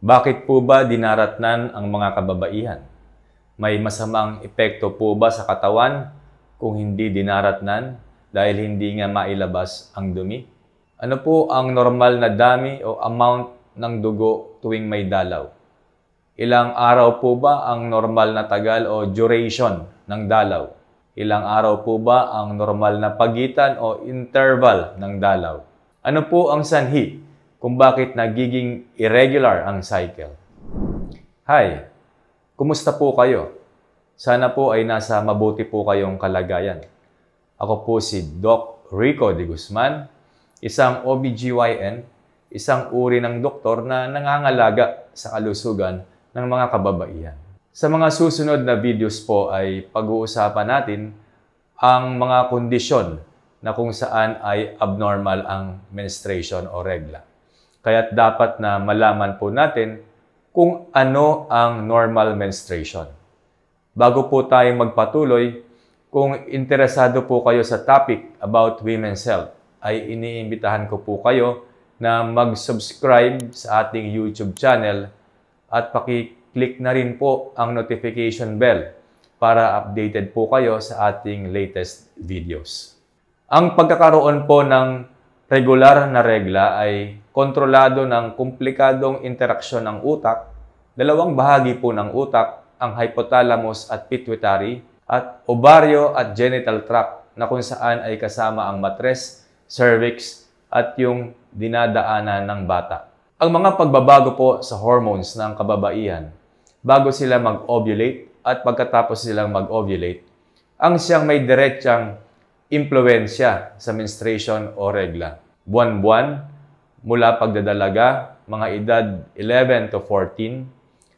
Bakit po ba dinaratnan ang mga kababaihan? May masamang epekto po ba sa katawan kung hindi dinaratnan dahil hindi nga mailabas ang dumi? Ano po ang normal na dami o amount ng dugo tuwing may dalaw? Ilang araw po ba ang normal na tagal o duration ng dalaw? Ilang araw po ba ang normal na pagitan o interval ng dalaw? Ano po ang sanhi kung bakit nagiging irregular ang cycle. Hi! Kumusta po kayo? Sana po ay nasa mabuti po kayong kalagayan. Ako po si Doc Rico de Guzman, isang OBGYN, isang uri ng doktor na nangangalaga sa kalusugan ng mga kababaihan. Sa mga susunod na videos po ay pag-uusapan natin ang mga kondisyon na kung saan ay abnormal ang menstruation o regla. Kaya dapat na malaman po natin kung ano ang normal menstruation. Bago po tayong magpatuloy, kung interesado po kayo sa topic about women's health, ay iniimbitahan ko po kayo na mag-subscribe sa ating YouTube channel at paki-click na rin po ang notification bell para updated po kayo sa ating latest videos. Ang pagkakaroon po ng regular na regla ay kontrolado ng komplikadong interaksyon ng utak, dalawang bahagi po ng utak, ang hypothalamus at pituitary, at ovaryo at genital tract na kung saan ay kasama ang matres, cervix, at yung dinadaanan ng bata. Ang mga pagbabago po sa hormones ng kababaihan, bago sila mag-ovulate at pagkatapos silang mag-ovulate, ang siyang may diretsyang impluensya sa menstruation o regla. Buwan-buwan mula pagdadalaga, mga edad 11 to 14,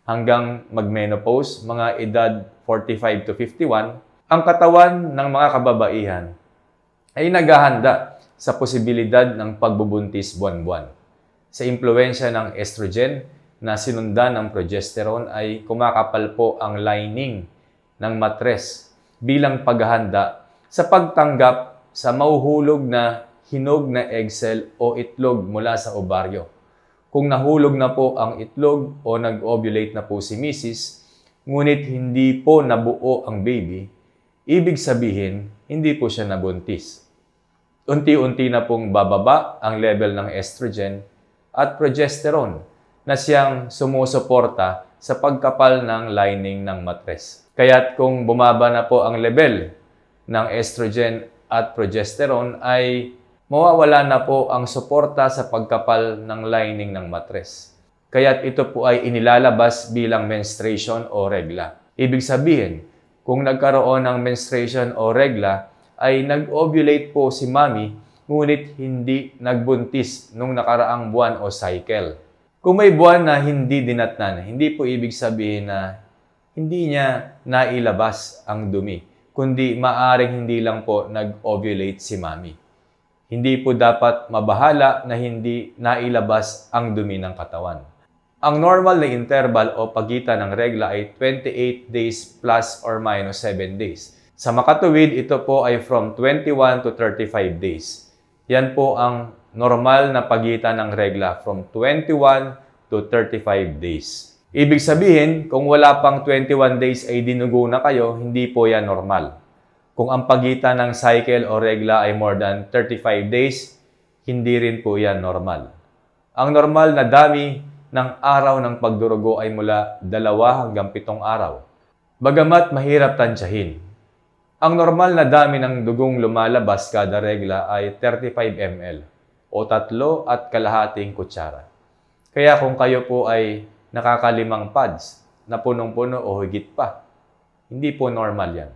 hanggang magmenopause, mga edad 45 to 51, ang katawan ng mga kababaihan ay naghahanda sa posibilidad ng pagbubuntis buwan-buwan. Sa impluensya ng estrogen na sinundan ng progesterone ay kumakapal po ang lining ng matres bilang paghahanda sa pagtanggap sa mauhulog na hinog na egg cell o itlog mula sa ovaryo. Kung nahulog na po ang itlog o nag-ovulate na po si Mrs., ngunit hindi po nabuo ang baby, ibig sabihin, hindi po siya nabuntis. Unti-unti na pong bababa ang level ng estrogen at progesterone na siyang sumusuporta sa pagkapal ng lining ng matres. Kaya't kung bumaba na po ang level ng estrogen at progesterone ay mawawala na po ang suporta sa pagkapal ng lining ng matres. Kaya't ito po ay inilalabas bilang menstruation o regla. Ibig sabihin, kung nagkaroon ng menstruation o regla, ay nag-ovulate po si mami ngunit hindi nagbuntis nung nakaraang buwan o cycle. Kung may buwan na hindi dinatnan, hindi po ibig sabihin na hindi niya nailabas ang dumi, kundi maaring hindi lang po nag-ovulate si mami. Hindi po dapat mabahala na hindi nailabas ang dumi ng katawan. Ang normal na interval o pagitan ng regla ay 28 days plus or minus 7 days. Sa makatuwid, ito po ay from 21 to 35 days. Yan po ang normal na pagitan ng regla from 21 to 35 days. Ibig sabihin, kung wala pang 21 days ay dinugo na kayo, hindi po yan normal. Kung ang pagitan ng cycle o regla ay more than 35 days, hindi rin po yan normal. Ang normal na dami ng araw ng pagdurugo ay mula 2 hanggang 7 araw. Bagamat mahirap tansyahin, ang normal na dami ng dugong lumalabas kada regla ay 35 ml o tatlo at kalahating kutsara. Kaya kung kayo po ay nakakalimang pads na punong-puno o higit pa, hindi po normal yan.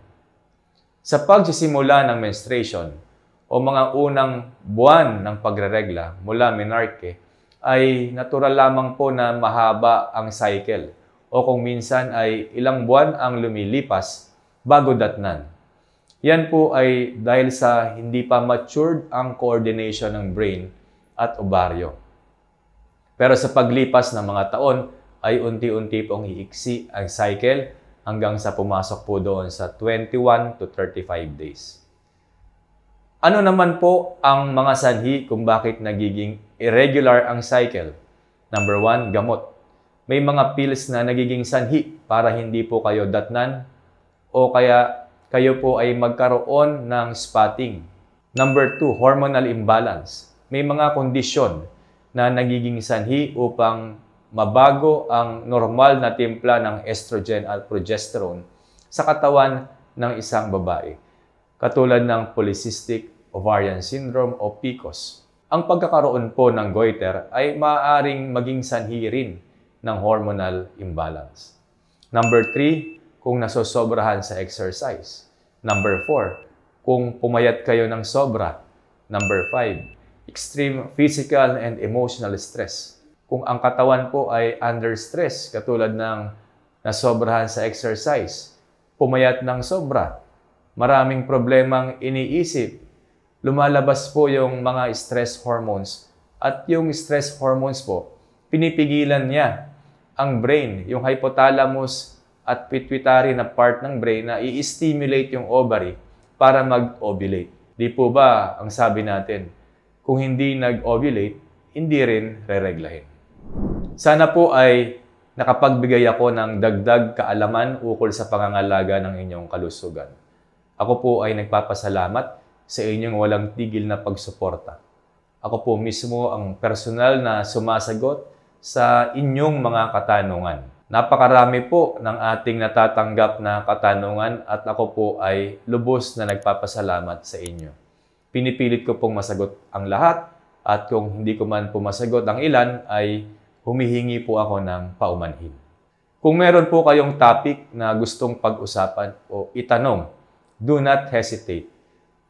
Sa pagsisimula ng menstruation o mga unang buwan ng pagreregla mula menarche ay natural lamang po na mahaba ang cycle o kung minsan ay ilang buwan ang lumilipas bago datnan. Yan po ay dahil sa hindi pa matured ang coordination ng brain at ovaryo. Pero sa paglipas ng mga taon ay unti-unti pong iiksi ang cycle hanggang sa pumasok po doon sa 21 to 35 days. Ano naman po ang mga sanhi kung bakit nagiging irregular ang cycle? Number 1, gamot. May mga pills na nagiging sanhi para hindi po kayo datnan o kaya kayo po ay magkaroon ng spotting. Number 2, hormonal imbalance. May mga kondisyon na nagiging sanhi upang mabago ang normal na timpla ng estrogen at progesterone sa katawan ng isang babae, katulad ng polycystic ovarian syndrome o PCOS. Ang pagkakaroon po ng goiter ay maaaring maging sanhi rin ng hormonal imbalance. Number 3, kung nasosobrahan sa exercise. Number 4, kung pumayat kayo ng sobra. Number 5, extreme physical and emotional stress kung ang katawan po ay under stress, katulad ng nasobrahan sa exercise, pumayat ng sobra, maraming problemang iniisip, lumalabas po yung mga stress hormones. At yung stress hormones po, pinipigilan niya ang brain, yung hypothalamus at pituitary na part ng brain na i-stimulate yung ovary para mag-ovulate. Di po ba ang sabi natin, kung hindi nag-ovulate, hindi rin rereglahin. Sana po ay nakapagbigay ako ng dagdag kaalaman ukol sa pangangalaga ng inyong kalusugan. Ako po ay nagpapasalamat sa inyong walang tigil na pagsuporta. Ako po mismo ang personal na sumasagot sa inyong mga katanungan. Napakarami po ng ating natatanggap na katanungan at ako po ay lubos na nagpapasalamat sa inyo. Pinipilit ko pong masagot ang lahat at kung hindi ko man po masagot ang ilan ay humihingi po ako ng paumanhin. Kung meron po kayong topic na gustong pag-usapan o itanong, do not hesitate.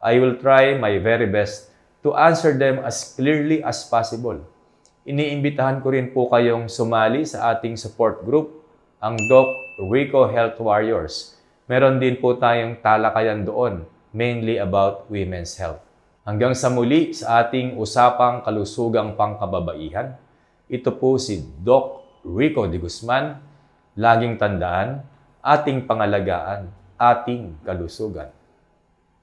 I will try my very best to answer them as clearly as possible. Iniimbitahan ko rin po kayong sumali sa ating support group, ang Doc Rico Health Warriors. Meron din po tayong talakayan doon, mainly about women's health. Hanggang sa muli sa ating usapang kalusugang pangkababaihan, ito po si Doc Rico de Guzman. Laging tandaan, ating pangalagaan, ating kalusugan.